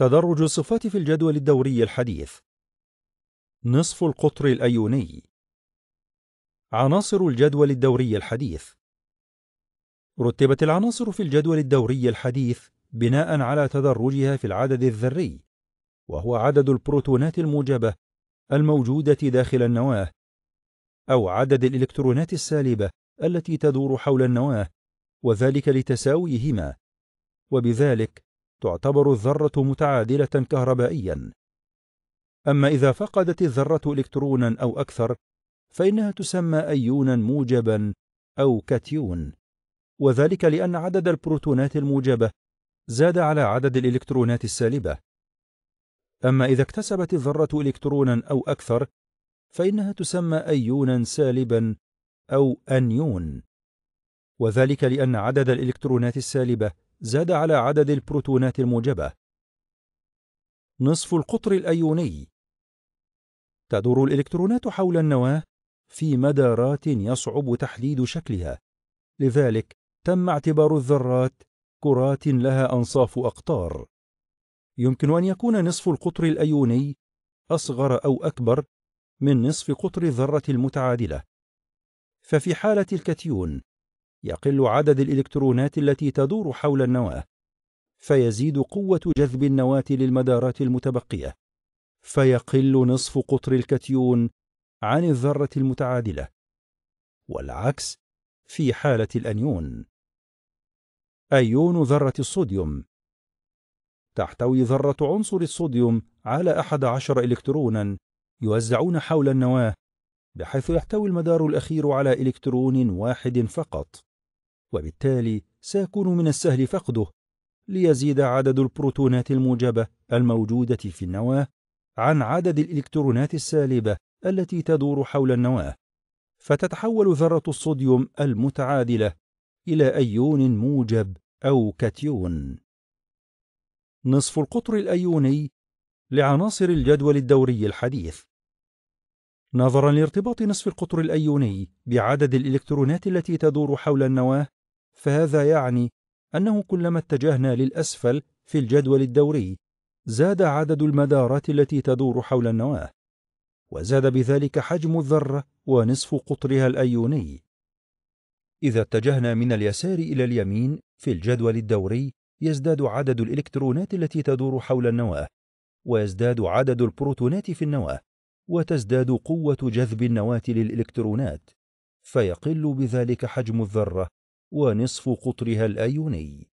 تدرج الصفات في الجدول الدوري الحديث نصف القطر الأيوني عناصر الجدول الدوري الحديث رتبت العناصر في الجدول الدوري الحديث بناء على تدرجها في العدد الذري وهو عدد البروتونات الموجبة الموجودة داخل النواة أو عدد الإلكترونات السالبة التي تدور حول النواة وذلك لتساويهما وبذلك تعتبر الذرة متعادلة كهربائيا أما إذا فقدت الذرة إلكترونا أو أكثر فإنها تسمى أيونا موجبا أو كاتيون وذلك لأن عدد البروتونات الموجبة زاد على عدد الإلكترونات السالبة أما إذا اكتسبت الذرة إلكترونا أو أكثر فإنها تسمى أيونا سالبا أو أنيون وذلك لأن عدد الإلكترونات السالبة زاد على عدد البروتونات الموجبة. نصف القطر الأيوني تدور الإلكترونات حول النواة في مدارات يصعب تحديد شكلها، لذلك تم اعتبار الذرات كرات لها أنصاف أقطار. يمكن أن يكون نصف القطر الأيوني أصغر أو أكبر من نصف قطر الذرة المتعادلة. ففي حالة الكتيون يقل عدد الإلكترونات التي تدور حول النواة فيزيد قوة جذب النواة للمدارات المتبقية فيقل نصف قطر الكتيون عن الذرة المتعادلة والعكس في حالة الأنيون أيون ذرة الصوديوم تحتوي ذرة عنصر الصوديوم على أحد عشر إلكترونا يوزعون حول النواة بحيث يحتوي المدار الأخير على إلكترون واحد فقط وبالتالي سيكون من السهل فقده ليزيد عدد البروتونات الموجبة الموجودة في النواة عن عدد الإلكترونات السالبة التي تدور حول النواة فتتحول ذرة الصوديوم المتعادلة إلى أيون موجب أو كاتيون نصف القطر الأيوني لعناصر الجدول الدوري الحديث نظرا لارتباط نصف القطر الأيوني بعدد الإلكترونات التي تدور حول النواة فهذا يعني أنه كلما اتجهنا للأسفل في الجدول الدوري زاد عدد المدارات التي تدور حول النواة وزاد بذلك حجم الذرة ونصف قطرها الأيوني إذا اتجهنا من اليسار إلى اليمين في الجدول الدوري يزداد عدد الإلكترونات التي تدور حول النواة ويزداد عدد البروتونات في النواة وتزداد قوة جذب النواة للإلكترونات فيقل بذلك حجم الذرة ونصف قطرها الأيوني